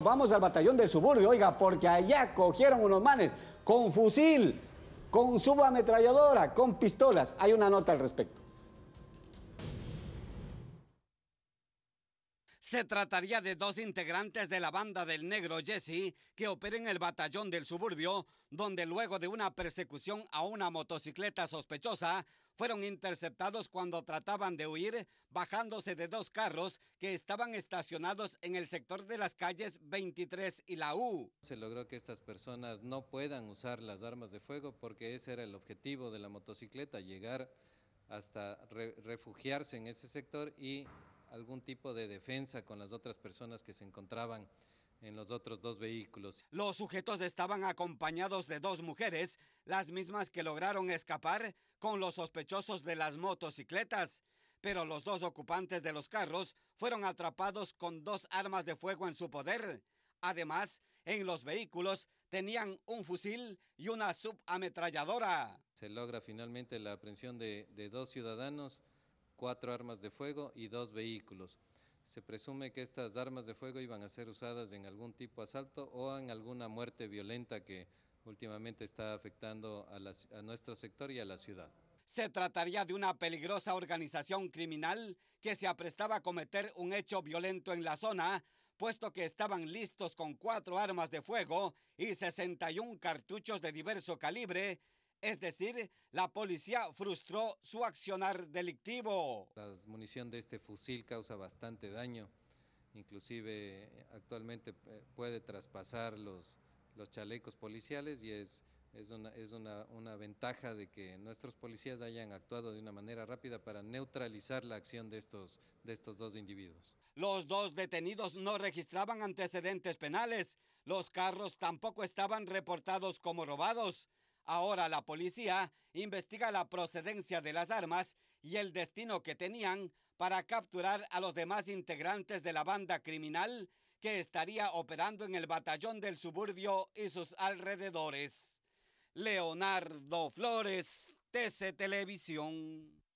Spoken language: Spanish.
Vamos al batallón del suburbio, oiga, porque allá cogieron unos manes con fusil, con subametralladora, con pistolas. Hay una nota al respecto. Se trataría de dos integrantes de la banda del negro Jesse que operen el batallón del suburbio, donde luego de una persecución a una motocicleta sospechosa, fueron interceptados cuando trataban de huir bajándose de dos carros que estaban estacionados en el sector de las calles 23 y la U. Se logró que estas personas no puedan usar las armas de fuego porque ese era el objetivo de la motocicleta, llegar hasta refugiarse en ese sector y algún tipo de defensa con las otras personas que se encontraban en los otros dos vehículos. Los sujetos estaban acompañados de dos mujeres, las mismas que lograron escapar con los sospechosos de las motocicletas. Pero los dos ocupantes de los carros fueron atrapados con dos armas de fuego en su poder. Además, en los vehículos tenían un fusil y una subametralladora. Se logra finalmente la aprehensión de, de dos ciudadanos cuatro armas de fuego y dos vehículos. Se presume que estas armas de fuego iban a ser usadas en algún tipo de asalto o en alguna muerte violenta que últimamente está afectando a, nuestro sector y a la ciudad. Se trataría de una peligrosa organización criminal que se aprestaba a cometer un hecho violento en la zona, puesto que estaban listos con cuatro armas de fuego y 61 cartuchos de diverso calibre es decir, la policía frustró su accionar delictivo. La munición de este fusil causa bastante daño, inclusive eh, actualmente eh, puede traspasar los, los chalecos policiales y es, es, una, ventaja de que nuestros policías hayan actuado de una manera rápida para neutralizar la acción de estos, de estos dos individuos. Los dos detenidos no registraban antecedentes penales, los carros tampoco estaban reportados como robados. Ahora la policía investiga la procedencia de las armas y el destino que tenían para capturar a los demás integrantes de la banda criminal que estaría operando en el batallón del suburbio y sus alrededores. Leonardo Flores, TC Televisión.